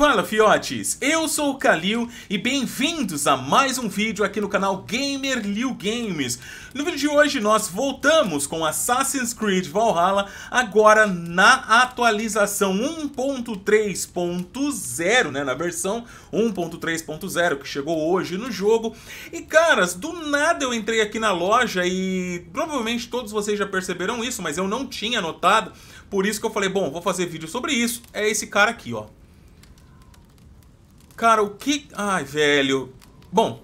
Fala fiotes, eu sou o Kalil e bem-vindos a mais um vídeo aqui no canal Gamer Liu Games. No vídeo de hoje nós voltamos com Assassin's Creed Valhalla, agora na atualização 1.3.0, né, na versão 1.3.0 que chegou hoje no jogo. E caras, do nada eu entrei aqui na loja e provavelmente todos vocês já perceberam isso, mas eu não tinha notado, por isso que eu falei, bom, vou fazer vídeo sobre isso, é esse cara aqui, ó. Cara, o que. Ai, velho. Bom,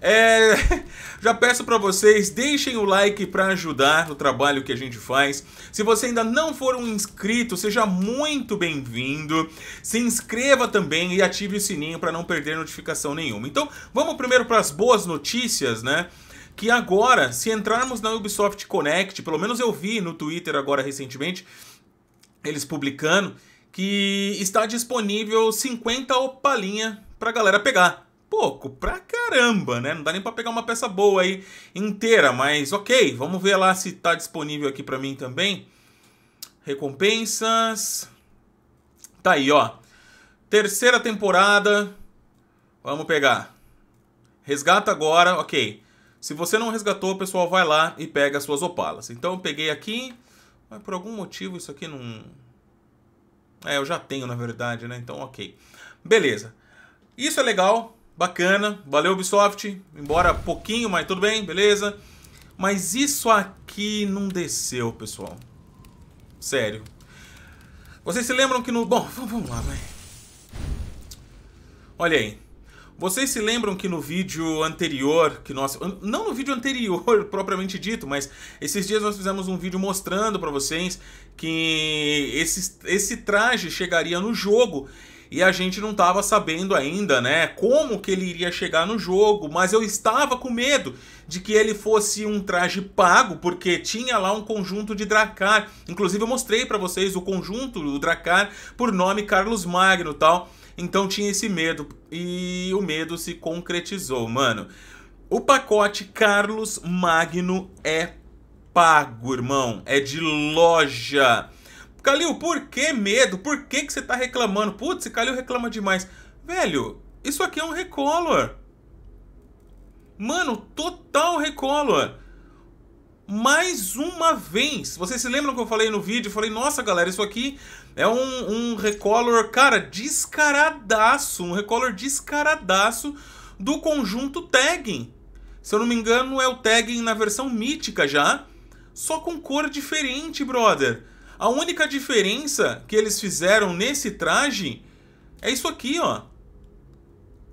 é, já peço para vocês, deixem o like para ajudar no trabalho que a gente faz. Se você ainda não for um inscrito, seja muito bem-vindo. Se inscreva também e ative o sininho para não perder notificação nenhuma. Então, vamos primeiro para as boas notícias, né? Que agora, se entrarmos na Ubisoft Connect, pelo menos eu vi no Twitter agora recentemente, eles publicando que está disponível 50 opalinha pra galera pegar. Pouco pra caramba, né? Não dá nem pra pegar uma peça boa aí inteira, mas ok, vamos ver lá se tá disponível aqui pra mim também. Recompensas. Tá aí, ó. Terceira temporada. Vamos pegar. Resgata agora, ok. Se você não resgatou, pessoal, vai lá e pega as suas opalas. Então eu peguei aqui, mas por algum motivo isso aqui não é, eu já tenho, na verdade, né? Então, ok. Beleza. Isso é legal, bacana. Valeu, Ubisoft. Embora pouquinho, mas tudo bem, beleza. Mas isso aqui não desceu, pessoal. Sério. Vocês se lembram que no... Bom, vamos lá, vai. Olha aí. Vocês se lembram que no vídeo anterior, que nós, não no vídeo anterior propriamente dito, mas esses dias nós fizemos um vídeo mostrando para vocês que esse, esse traje chegaria no jogo e a gente não estava sabendo ainda, né, como que ele iria chegar no jogo, mas eu estava com medo de que ele fosse um traje pago, porque tinha lá um conjunto de Dracar. Inclusive eu mostrei para vocês o conjunto do Dracar por nome Carlos Magno, tal. Então tinha esse medo e o medo se concretizou, mano. O pacote Carlos Magno é pago, irmão. É de loja. Calil, por que medo? Por que, que você tá reclamando? Putz, Calil reclama demais. Velho, isso aqui é um recolor. Mano, total recolor. Mais uma vez. Vocês se lembram que eu falei no vídeo? Eu falei, nossa galera, isso aqui é um, um recolor, cara, descaradaço. Um recolor descaradaço do conjunto Tagging. Se eu não me engano, é o Tagging na versão mítica já. Só com cor diferente, brother. A única diferença que eles fizeram nesse traje é isso aqui, ó.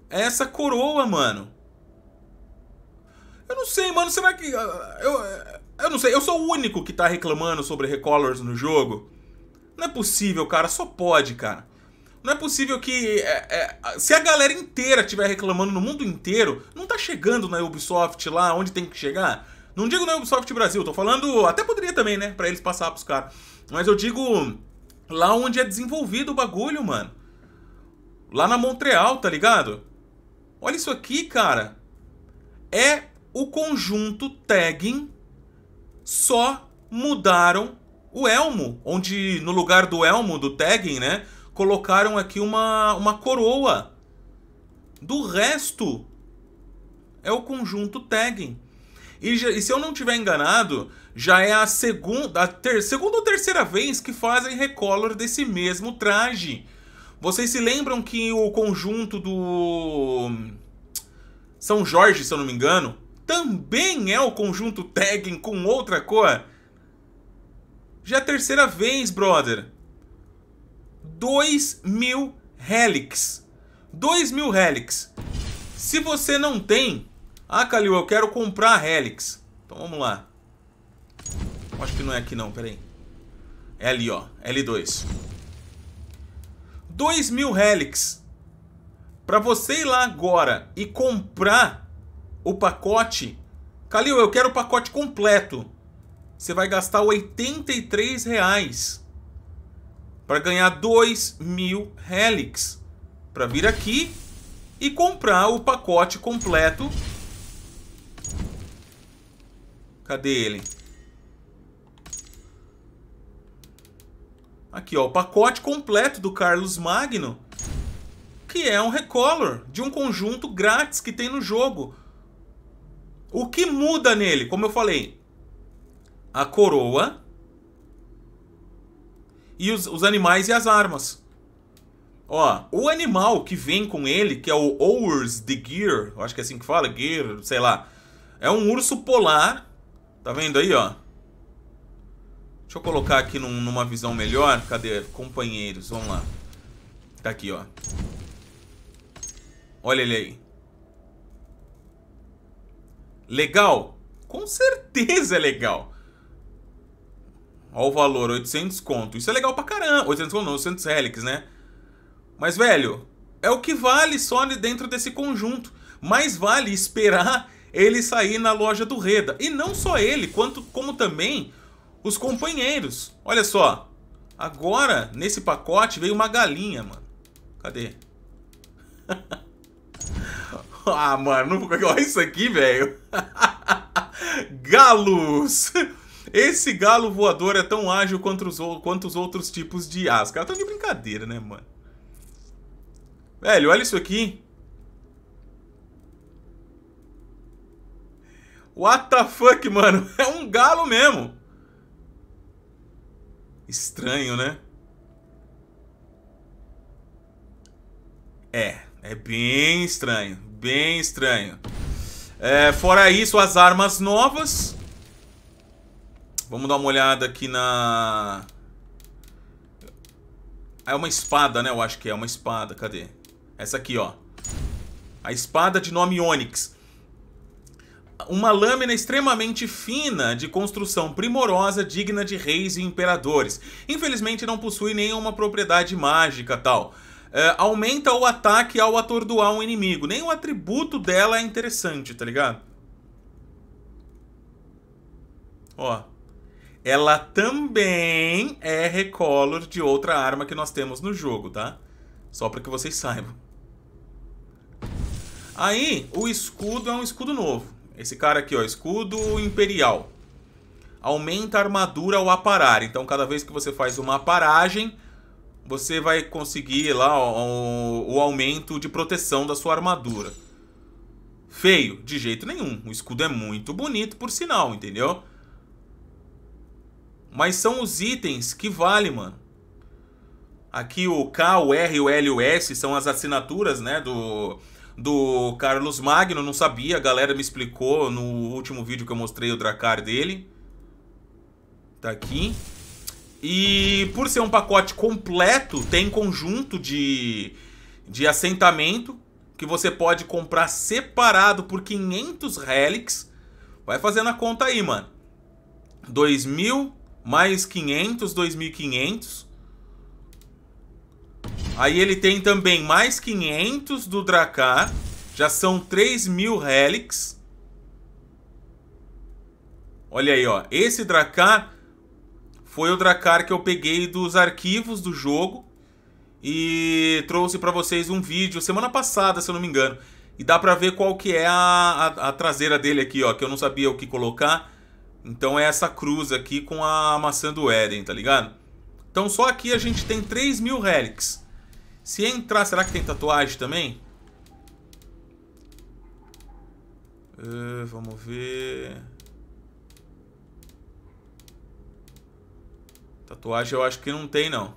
É essa coroa, mano. Eu não sei, mano. Será que. Ah, eu, eu não sei. Eu sou o único que tá reclamando sobre recolors no jogo. Não é possível, cara. Só pode, cara. Não é possível que. É, é, se a galera inteira estiver reclamando no mundo inteiro, não tá chegando na Ubisoft lá onde tem que chegar. Não digo na Ubisoft Brasil, tô falando. Até poderia também, né? Pra eles passar pros caras. Mas eu digo lá onde é desenvolvido o bagulho, mano. Lá na Montreal, tá ligado? Olha isso aqui, cara. É o conjunto tagging. Só mudaram o elmo, onde no lugar do elmo do Tekken, né, colocaram aqui uma, uma coroa. Do resto, é o conjunto Tekken. E, e, se eu não tiver enganado, já é a segunda, a ter, segunda ou terceira vez que fazem recolor desse mesmo traje. Vocês se lembram que o conjunto do São Jorge, se eu não me engano, também é o conjunto Tekken com outra cor? Já é a terceira vez, brother. 2 mil relics. 2 mil relics. Se você não tem... Ah, Calil, eu quero comprar relics. Então vamos lá. Acho que não é aqui não, peraí. É ali, ó. L2. 2 mil relics. Pra você ir lá agora e comprar o pacote... Calil, eu quero o pacote completo você vai gastar 83 reais para ganhar 2 mil Helix para vir aqui e comprar o pacote completo. Cadê ele? Aqui, ó, o pacote completo do Carlos Magno, que é um recolor de um conjunto grátis que tem no jogo. O que muda nele? Como eu falei, a coroa e os, os animais e as armas. Ó, o animal que vem com ele, que é o Ours de Gear, eu acho que é assim que fala, Gear, sei lá. É um urso polar. Tá vendo aí, ó? Deixa eu colocar aqui num, numa visão melhor. Cadê? Companheiros, vamos lá. Tá aqui, ó. Olha ele aí. Legal? Com certeza é legal. Olha o valor, 800 conto. Isso é legal pra caramba. 800 conto não, 800 relics, né? Mas, velho, é o que vale só dentro desse conjunto. Mais vale esperar ele sair na loja do Reda. E não só ele, quanto, como também os companheiros. Olha só. Agora, nesse pacote, veio uma galinha, mano. Cadê? ah, mano, olha isso aqui, velho. Galos! Esse galo voador é tão ágil quanto os, quanto os outros tipos de asas. Cara, tá de brincadeira, né, mano? Velho, olha isso aqui. What the fuck, mano? É um galo mesmo. Estranho, né? É, é bem estranho. Bem estranho. É, fora isso, as armas novas. Vamos dar uma olhada aqui na... É uma espada, né? Eu acho que é uma espada. Cadê? Essa aqui, ó. A espada de nome Onyx. Uma lâmina extremamente fina, de construção primorosa, digna de reis e imperadores. Infelizmente não possui nenhuma propriedade mágica tal. É, aumenta o ataque ao atordoar um inimigo. Nenhum atributo dela é interessante, tá ligado? Ó ela também é recolor de outra arma que nós temos no jogo, tá? Só para que vocês saibam. Aí, o escudo é um escudo novo. Esse cara aqui, ó, escudo imperial. Aumenta a armadura ao aparar. Então, cada vez que você faz uma aparagem, você vai conseguir lá ó, o, o aumento de proteção da sua armadura. Feio, de jeito nenhum. O escudo é muito bonito, por sinal, entendeu? Entendeu? Mas são os itens que valem, mano. Aqui o K, o R, o L e o S são as assinaturas, né, do, do Carlos Magno. Não sabia, a galera me explicou no último vídeo que eu mostrei o Dracar dele. Tá aqui. E por ser um pacote completo, tem conjunto de, de assentamento que você pode comprar separado por 500 relics. Vai fazendo a conta aí, mano. 2.000 mais 500, 2.500. Aí ele tem também mais 500 do Dracar. Já são 3.000 relics. Olha aí, ó. Esse Dracar foi o Dracar que eu peguei dos arquivos do jogo. E trouxe para vocês um vídeo semana passada, se eu não me engano. E dá pra ver qual que é a, a, a traseira dele aqui, ó. Que eu não sabia o que colocar. Então é essa cruz aqui com a maçã do Éden, tá ligado? Então só aqui a gente tem 3 mil relics. Se entrar, será que tem tatuagem também? Uh, vamos ver... Tatuagem eu acho que não tem, não.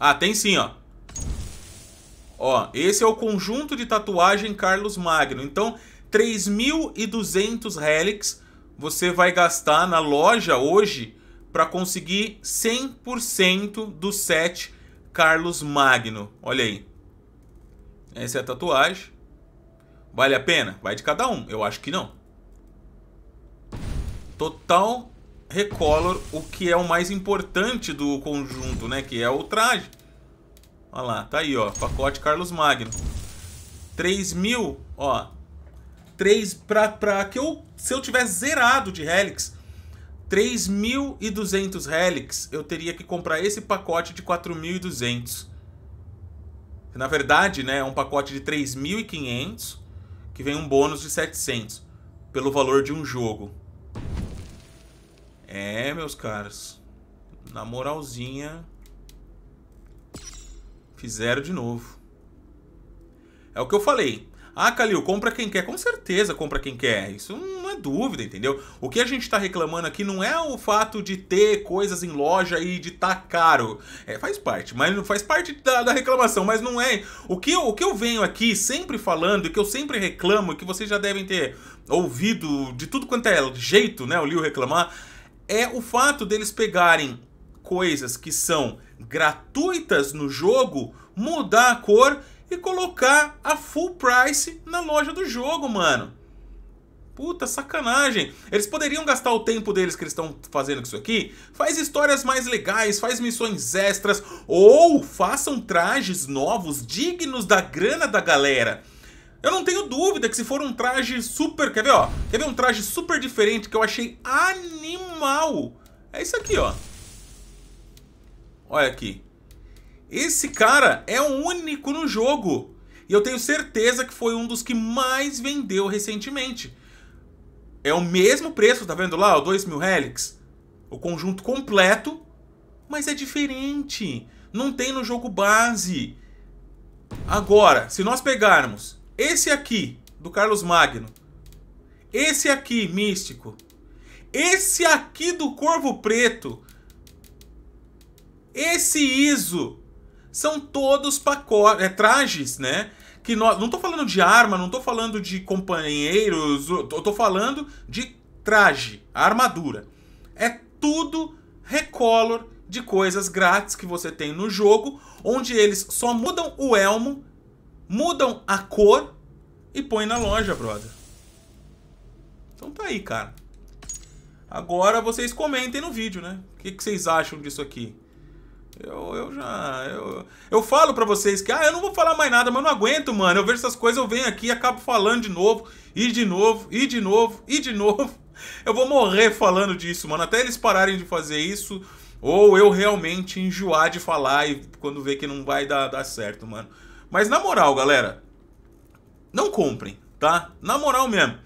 Ah, tem sim, ó. Ó, esse é o conjunto de tatuagem Carlos Magno. Então, 3.200 relics você vai gastar na loja hoje para conseguir 100% do set Carlos Magno. Olha aí. Essa é a tatuagem. Vale a pena? Vai de cada um. Eu acho que não. Total Recolor, o que é o mais importante do conjunto, né? Que é o traje. Olha lá, tá aí, ó. Pacote Carlos Magno. 3.000, mil, ó. 3 para que eu se eu tivesse zerado de Helix, 3.200 Helix, eu teria que comprar esse pacote de 4.200. Na verdade, né, é um pacote de 3.500 que vem um bônus de 700 pelo valor de um jogo. É, meus caros. Na moralzinha, fizeram de novo. É o que eu falei. Ah, Calil, compra quem quer. Com certeza compra quem quer. Isso não é dúvida, entendeu? O que a gente está reclamando aqui não é o fato de ter coisas em loja e de estar tá caro. É, faz parte, mas não faz parte da, da, reclamação, mas não é. O que, eu, o que eu venho aqui sempre falando, e que eu sempre reclamo, e que vocês já devem ter ouvido de tudo quanto é jeito, né? O Liu reclamar, é o fato deles pegarem coisas que são gratuitas no jogo, mudar a cor e colocar a full price na loja do jogo, mano. Puta sacanagem. Eles poderiam gastar o tempo deles que eles estão fazendo com isso aqui. Faz histórias mais legais, faz missões extras ou façam trajes novos dignos da grana da galera. Eu não tenho dúvida que se for um traje super, quer ver, ó? Quer ver um traje super diferente que eu achei animal? É isso aqui, ó. Olha aqui. Esse cara é o único no jogo. E eu tenho certeza que foi um dos que mais vendeu recentemente. É o mesmo preço, tá vendo lá? O 2000 Helix. O conjunto completo, mas é diferente. Não tem no jogo base. Agora, se nós pegarmos esse aqui, do Carlos Magno, esse aqui, místico, esse aqui do Corvo Preto, esse ISO são todos pacotes, é, trajes, né? Que não tô falando de arma, não tô falando de companheiros, eu tô falando de traje, armadura. É tudo recolor de coisas grátis que você tem no jogo, onde eles só mudam o elmo, mudam a cor e põem na loja, brother. Então tá aí, cara. Agora vocês comentem no vídeo, né? O que, que vocês acham disso aqui? Eu, eu já. Eu, eu falo para vocês que, ah, eu não vou falar mais nada, mas eu não aguento, mano. Eu vejo essas coisas, eu venho aqui acabo falando de novo, e de novo, e de novo, e de novo. Eu vou morrer falando disso, mano. Até eles pararem de fazer isso, ou eu realmente enjoar de falar e quando ver que não vai dar, dar certo, mano. Mas na moral, galera, não comprem, tá? Na moral mesmo.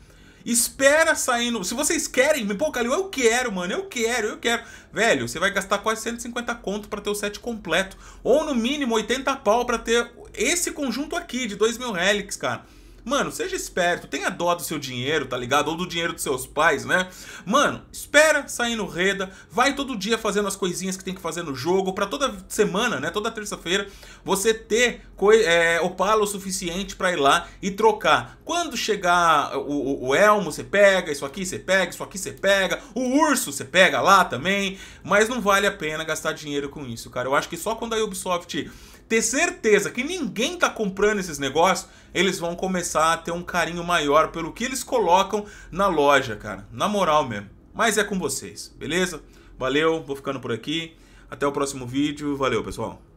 Espera sair no. Se vocês querem, pô, Calil, eu quero, mano, eu quero, eu quero. Velho, você vai gastar quase 150 conto para ter o set completo. Ou no mínimo 80 pau para ter esse conjunto aqui de 2 mil relics, cara. Mano, seja esperto, tenha dó do seu dinheiro, tá ligado? Ou do dinheiro dos seus pais, né? Mano, espera sair no reda, vai todo dia fazendo as coisinhas que tem que fazer no jogo, para toda semana, né? Toda terça-feira, você ter é, opala o suficiente para ir lá e trocar. Quando chegar o, o, o elmo, você pega, isso aqui você pega, isso aqui você pega, o urso você pega lá também, mas não vale a pena gastar dinheiro com isso, cara. Eu acho que só quando a Ubisoft ter certeza que ninguém tá comprando esses negócios, eles vão começar a ter um carinho maior pelo que eles colocam na loja, cara. Na moral mesmo. Mas é com vocês, beleza? Valeu, vou ficando por aqui. Até o próximo vídeo. Valeu, pessoal.